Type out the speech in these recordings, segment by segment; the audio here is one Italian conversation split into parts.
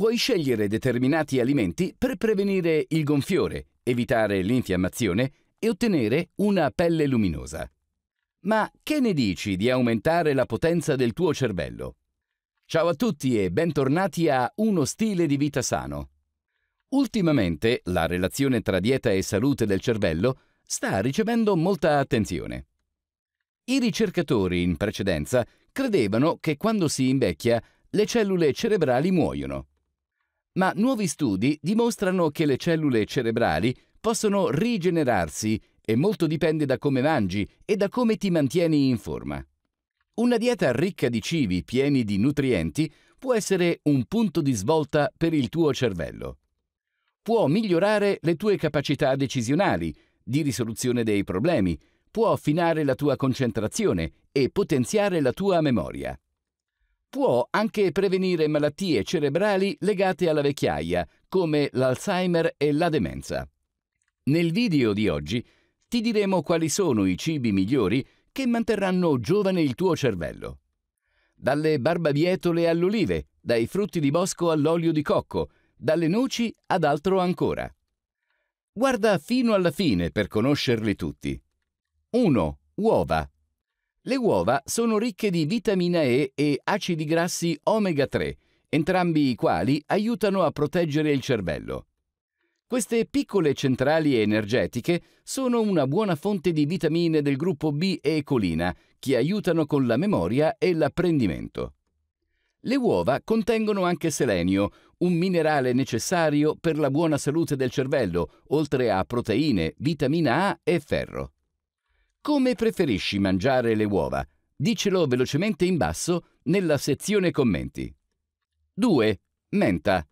puoi scegliere determinati alimenti per prevenire il gonfiore, evitare l'infiammazione e ottenere una pelle luminosa. Ma che ne dici di aumentare la potenza del tuo cervello? Ciao a tutti e bentornati a Uno stile di vita sano. Ultimamente la relazione tra dieta e salute del cervello sta ricevendo molta attenzione. I ricercatori in precedenza credevano che quando si invecchia le cellule cerebrali muoiono. Ma nuovi studi dimostrano che le cellule cerebrali possono rigenerarsi e molto dipende da come mangi e da come ti mantieni in forma. Una dieta ricca di cibi pieni di nutrienti può essere un punto di svolta per il tuo cervello. Può migliorare le tue capacità decisionali, di risoluzione dei problemi, può affinare la tua concentrazione e potenziare la tua memoria. Può anche prevenire malattie cerebrali legate alla vecchiaia, come l'Alzheimer e la demenza. Nel video di oggi ti diremo quali sono i cibi migliori che manterranno giovane il tuo cervello. Dalle barbabietole all'olive, dai frutti di bosco all'olio di cocco, dalle noci ad altro ancora. Guarda fino alla fine per conoscerli tutti. 1. Uova. Le uova sono ricche di vitamina E e acidi grassi omega 3, entrambi i quali aiutano a proteggere il cervello. Queste piccole centrali energetiche sono una buona fonte di vitamine del gruppo B e colina, che aiutano con la memoria e l'apprendimento. Le uova contengono anche selenio, un minerale necessario per la buona salute del cervello, oltre a proteine, vitamina A e ferro. Come preferisci mangiare le uova? Dicelo velocemente in basso nella sezione commenti. 2. Menta.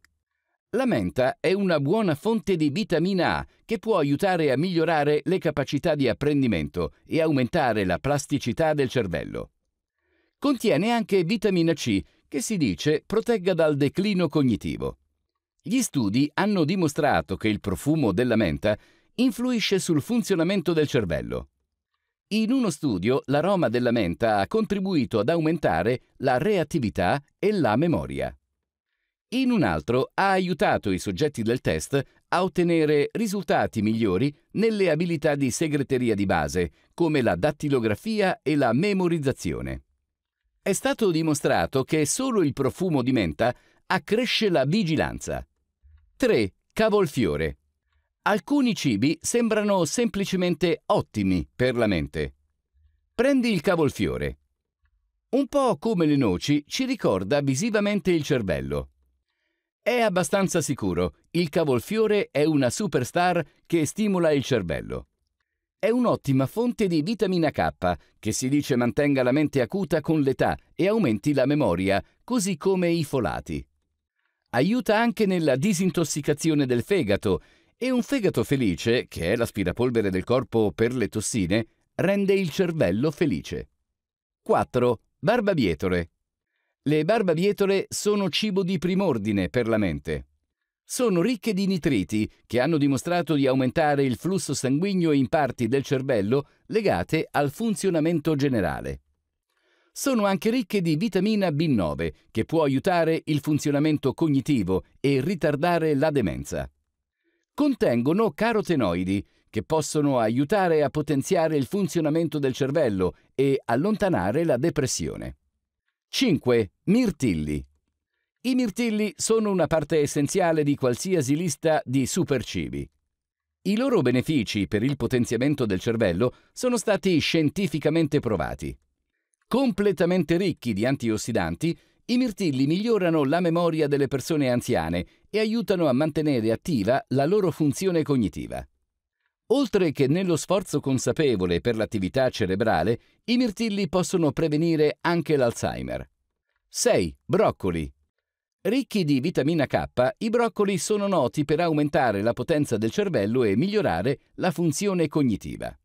La menta è una buona fonte di vitamina A che può aiutare a migliorare le capacità di apprendimento e aumentare la plasticità del cervello. Contiene anche vitamina C che si dice protegga dal declino cognitivo. Gli studi hanno dimostrato che il profumo della menta influisce sul funzionamento del cervello. In uno studio l'aroma della menta ha contribuito ad aumentare la reattività e la memoria. In un altro ha aiutato i soggetti del test a ottenere risultati migliori nelle abilità di segreteria di base, come la dattilografia e la memorizzazione. È stato dimostrato che solo il profumo di menta accresce la vigilanza. 3. Cavolfiore Alcuni cibi sembrano semplicemente ottimi per la mente. Prendi il cavolfiore. Un po' come le noci ci ricorda visivamente il cervello. È abbastanza sicuro, il cavolfiore è una superstar che stimola il cervello. È un'ottima fonte di vitamina K, che si dice mantenga la mente acuta con l'età e aumenti la memoria, così come i folati. Aiuta anche nella disintossicazione del fegato e un fegato felice, che è l'aspirapolvere del corpo per le tossine, rende il cervello felice. 4. Barbabietole. Le barbabietole sono cibo di prim'ordine per la mente. Sono ricche di nitriti che hanno dimostrato di aumentare il flusso sanguigno in parti del cervello legate al funzionamento generale. Sono anche ricche di vitamina B9 che può aiutare il funzionamento cognitivo e ritardare la demenza contengono carotenoidi, che possono aiutare a potenziare il funzionamento del cervello e allontanare la depressione. 5. Mirtilli. I mirtilli sono una parte essenziale di qualsiasi lista di supercibi. I loro benefici per il potenziamento del cervello sono stati scientificamente provati. Completamente ricchi di antiossidanti, i mirtilli migliorano la memoria delle persone anziane e aiutano a mantenere attiva la loro funzione cognitiva. Oltre che nello sforzo consapevole per l'attività cerebrale, i mirtilli possono prevenire anche l'Alzheimer. 6. Broccoli. Ricchi di vitamina K, i broccoli sono noti per aumentare la potenza del cervello e migliorare la funzione cognitiva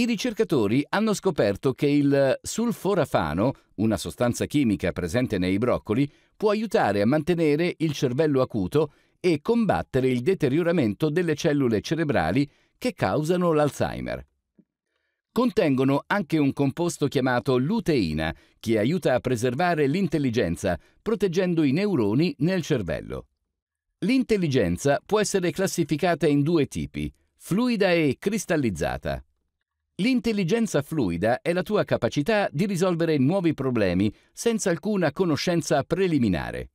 i ricercatori hanno scoperto che il sulforafano, una sostanza chimica presente nei broccoli, può aiutare a mantenere il cervello acuto e combattere il deterioramento delle cellule cerebrali che causano l'Alzheimer. Contengono anche un composto chiamato luteina, che aiuta a preservare l'intelligenza, proteggendo i neuroni nel cervello. L'intelligenza può essere classificata in due tipi, fluida e cristallizzata. L'intelligenza fluida è la tua capacità di risolvere nuovi problemi senza alcuna conoscenza preliminare.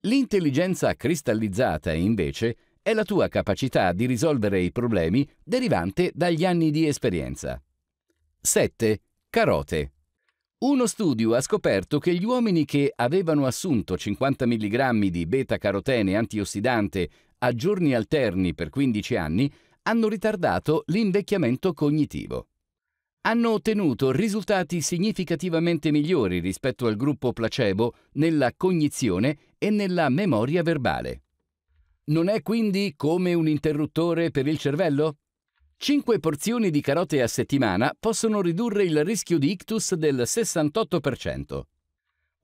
L'intelligenza cristallizzata, invece, è la tua capacità di risolvere i problemi derivante dagli anni di esperienza. 7. Carote. Uno studio ha scoperto che gli uomini che avevano assunto 50 mg di beta-carotene antiossidante a giorni alterni per 15 anni hanno ritardato l'invecchiamento cognitivo. Hanno ottenuto risultati significativamente migliori rispetto al gruppo placebo nella cognizione e nella memoria verbale. Non è quindi come un interruttore per il cervello? Cinque porzioni di carote a settimana possono ridurre il rischio di ictus del 68%.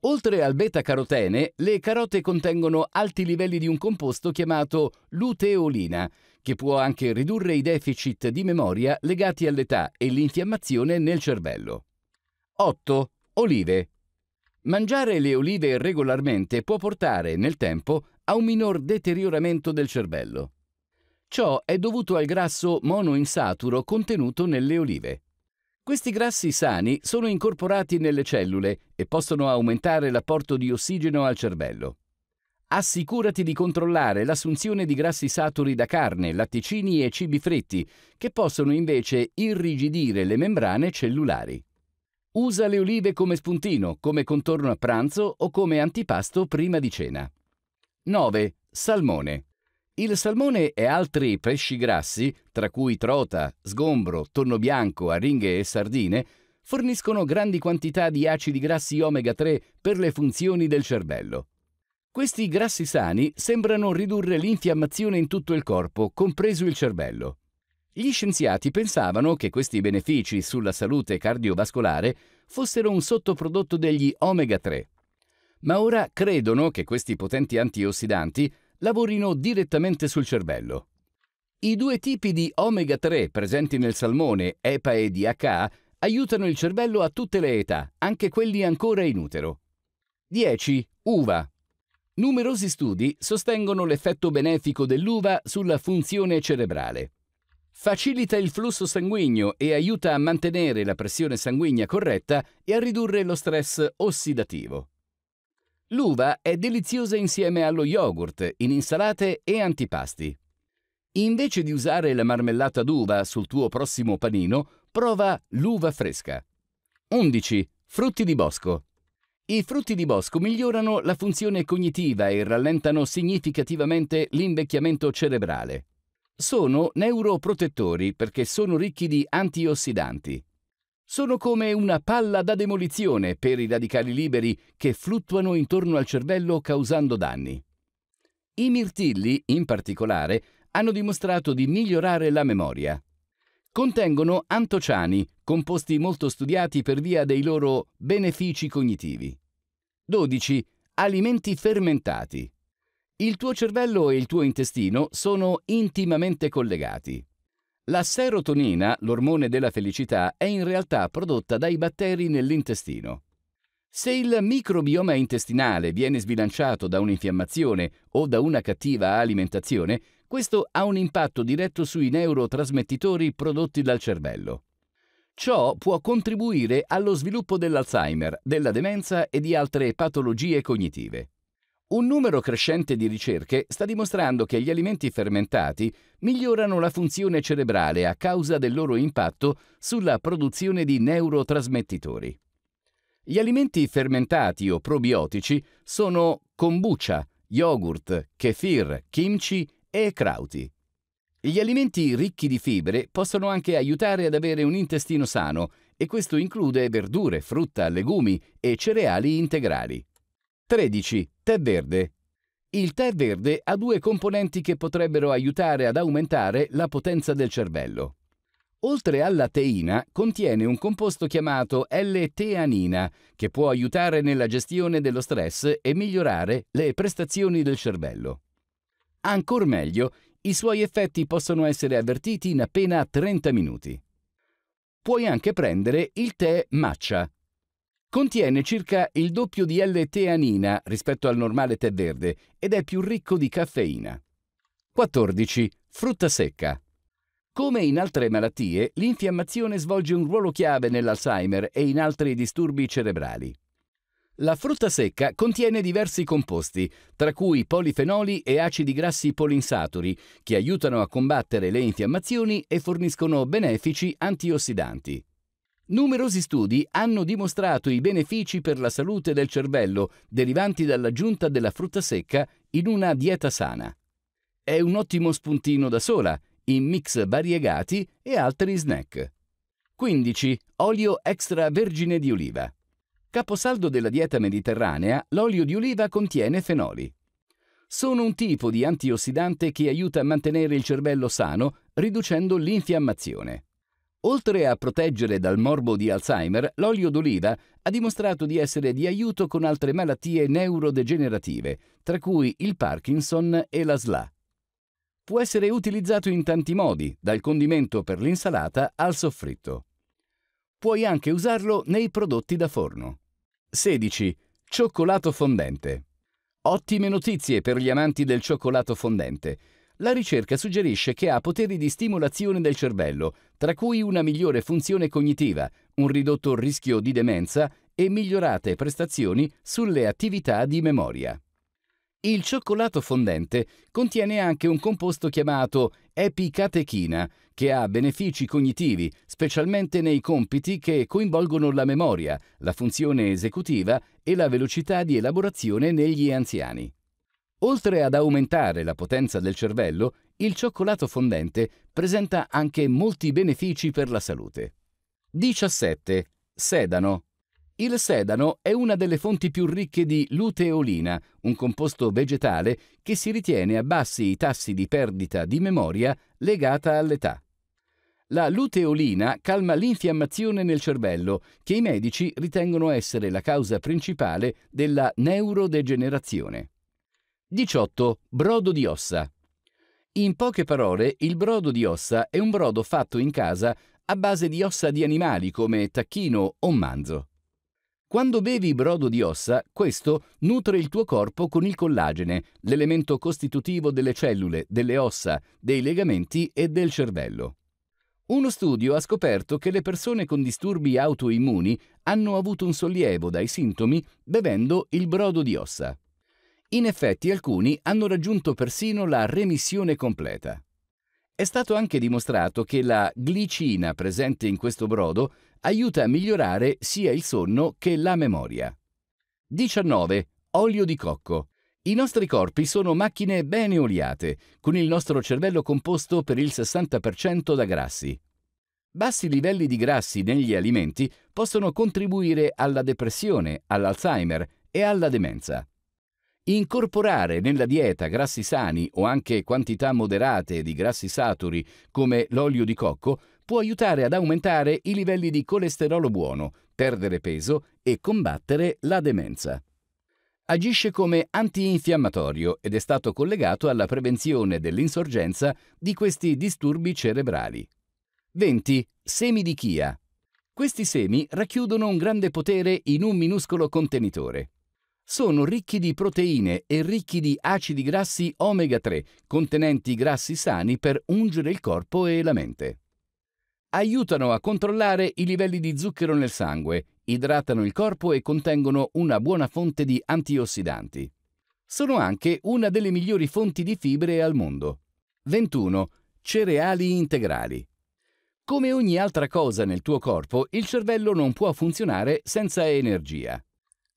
Oltre al beta-carotene, le carote contengono alti livelli di un composto chiamato luteolina, che può anche ridurre i deficit di memoria legati all'età e l'infiammazione nel cervello. 8. Olive. Mangiare le olive regolarmente può portare, nel tempo, a un minor deterioramento del cervello. Ciò è dovuto al grasso monoinsaturo contenuto nelle olive. Questi grassi sani sono incorporati nelle cellule e possono aumentare l'apporto di ossigeno al cervello. Assicurati di controllare l'assunzione di grassi saturi da carne, latticini e cibi fritti, che possono invece irrigidire le membrane cellulari. Usa le olive come spuntino, come contorno a pranzo o come antipasto prima di cena. 9. Salmone. Il salmone e altri pesci grassi, tra cui trota, sgombro, tonno bianco, aringhe e sardine, forniscono grandi quantità di acidi grassi omega 3 per le funzioni del cervello. Questi grassi sani sembrano ridurre l'infiammazione in tutto il corpo, compreso il cervello. Gli scienziati pensavano che questi benefici sulla salute cardiovascolare fossero un sottoprodotto degli omega 3. Ma ora credono che questi potenti antiossidanti lavorino direttamente sul cervello. I due tipi di omega 3 presenti nel salmone, EPA e DHA, aiutano il cervello a tutte le età, anche quelli ancora in utero. 10. Uva. Numerosi studi sostengono l'effetto benefico dell'uva sulla funzione cerebrale. Facilita il flusso sanguigno e aiuta a mantenere la pressione sanguigna corretta e a ridurre lo stress ossidativo. L'uva è deliziosa insieme allo yogurt, in insalate e antipasti. Invece di usare la marmellata d'uva sul tuo prossimo panino, prova l'uva fresca. 11. Frutti di bosco. I frutti di bosco migliorano la funzione cognitiva e rallentano significativamente l'invecchiamento cerebrale. Sono neuroprotettori perché sono ricchi di antiossidanti. Sono come una palla da demolizione per i radicali liberi che fluttuano intorno al cervello causando danni. I mirtilli, in particolare, hanno dimostrato di migliorare la memoria contengono antociani, composti molto studiati per via dei loro benefici cognitivi. 12. Alimenti fermentati. Il tuo cervello e il tuo intestino sono intimamente collegati. La serotonina, l'ormone della felicità, è in realtà prodotta dai batteri nell'intestino. Se il microbioma intestinale viene sbilanciato da un'infiammazione o da una cattiva alimentazione, questo ha un impatto diretto sui neurotrasmettitori prodotti dal cervello. Ciò può contribuire allo sviluppo dell'Alzheimer, della demenza e di altre patologie cognitive. Un numero crescente di ricerche sta dimostrando che gli alimenti fermentati migliorano la funzione cerebrale a causa del loro impatto sulla produzione di neurotrasmettitori. Gli alimenti fermentati o probiotici sono kombucha, yogurt, kefir, kimchi e crauti. Gli alimenti ricchi di fibre possono anche aiutare ad avere un intestino sano e questo include verdure, frutta, legumi e cereali integrali. 13. Tè verde. Il tè verde ha due componenti che potrebbero aiutare ad aumentare la potenza del cervello. Oltre alla teina, contiene un composto chiamato L-teanina, che può aiutare nella gestione dello stress e migliorare le prestazioni del cervello. Ancor meglio, i suoi effetti possono essere avvertiti in appena 30 minuti. Puoi anche prendere il tè matcha. Contiene circa il doppio di L-teanina rispetto al normale tè verde ed è più ricco di caffeina. 14. Frutta secca. Come in altre malattie, l'infiammazione svolge un ruolo chiave nell'Alzheimer e in altri disturbi cerebrali. La frutta secca contiene diversi composti, tra cui polifenoli e acidi grassi polinsaturi, che aiutano a combattere le infiammazioni e forniscono benefici antiossidanti. Numerosi studi hanno dimostrato i benefici per la salute del cervello derivanti dall'aggiunta della frutta secca in una dieta sana. È un ottimo spuntino da sola, in mix variegati e altri snack. 15. Olio extravergine di oliva. Caposaldo della dieta mediterranea, l'olio di oliva contiene fenoli. Sono un tipo di antiossidante che aiuta a mantenere il cervello sano, riducendo l'infiammazione. Oltre a proteggere dal morbo di Alzheimer, l'olio d'oliva ha dimostrato di essere di aiuto con altre malattie neurodegenerative, tra cui il Parkinson e la SLA. Può essere utilizzato in tanti modi, dal condimento per l'insalata al soffritto. Puoi anche usarlo nei prodotti da forno. 16. Cioccolato fondente. Ottime notizie per gli amanti del cioccolato fondente. La ricerca suggerisce che ha poteri di stimolazione del cervello, tra cui una migliore funzione cognitiva, un ridotto rischio di demenza e migliorate prestazioni sulle attività di memoria. Il cioccolato fondente contiene anche un composto chiamato epicatechina, che ha benefici cognitivi, specialmente nei compiti che coinvolgono la memoria, la funzione esecutiva e la velocità di elaborazione negli anziani. Oltre ad aumentare la potenza del cervello, il cioccolato fondente presenta anche molti benefici per la salute. 17. Sedano. Il sedano è una delle fonti più ricche di luteolina, un composto vegetale che si ritiene abbassi i tassi di perdita di memoria legata all'età. La luteolina calma l'infiammazione nel cervello, che i medici ritengono essere la causa principale della neurodegenerazione. 18. Brodo di ossa. In poche parole, il brodo di ossa è un brodo fatto in casa a base di ossa di animali come tacchino o manzo. Quando bevi brodo di ossa, questo nutre il tuo corpo con il collagene, l'elemento costitutivo delle cellule, delle ossa, dei legamenti e del cervello. Uno studio ha scoperto che le persone con disturbi autoimmuni hanno avuto un sollievo dai sintomi bevendo il brodo di ossa. In effetti alcuni hanno raggiunto persino la remissione completa. È stato anche dimostrato che la glicina presente in questo brodo aiuta a migliorare sia il sonno che la memoria. 19. Olio di cocco. I nostri corpi sono macchine bene oliate, con il nostro cervello composto per il 60% da grassi. Bassi livelli di grassi negli alimenti possono contribuire alla depressione, all'Alzheimer e alla demenza. Incorporare nella dieta grassi sani o anche quantità moderate di grassi saturi come l'olio di cocco può aiutare ad aumentare i livelli di colesterolo buono, perdere peso e combattere la demenza. Agisce come antinfiammatorio ed è stato collegato alla prevenzione dell'insorgenza di questi disturbi cerebrali. 20. Semi di chia. Questi semi racchiudono un grande potere in un minuscolo contenitore sono ricchi di proteine e ricchi di acidi grassi omega 3, contenenti grassi sani per ungere il corpo e la mente. Aiutano a controllare i livelli di zucchero nel sangue, idratano il corpo e contengono una buona fonte di antiossidanti. Sono anche una delle migliori fonti di fibre al mondo. 21. Cereali integrali. Come ogni altra cosa nel tuo corpo, il cervello non può funzionare senza energia.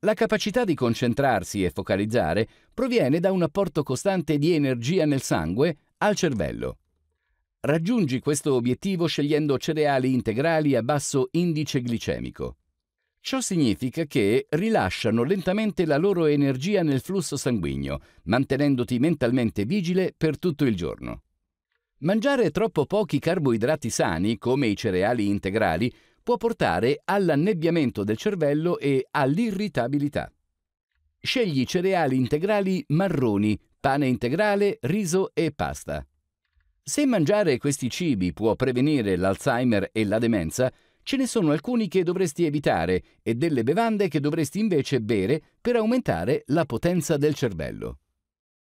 La capacità di concentrarsi e focalizzare proviene da un apporto costante di energia nel sangue al cervello. Raggiungi questo obiettivo scegliendo cereali integrali a basso indice glicemico. Ciò significa che rilasciano lentamente la loro energia nel flusso sanguigno, mantenendoti mentalmente vigile per tutto il giorno. Mangiare troppo pochi carboidrati sani, come i cereali integrali, può portare all'annebbiamento del cervello e all'irritabilità. Scegli cereali integrali marroni, pane integrale, riso e pasta. Se mangiare questi cibi può prevenire l'Alzheimer e la demenza, ce ne sono alcuni che dovresti evitare e delle bevande che dovresti invece bere per aumentare la potenza del cervello.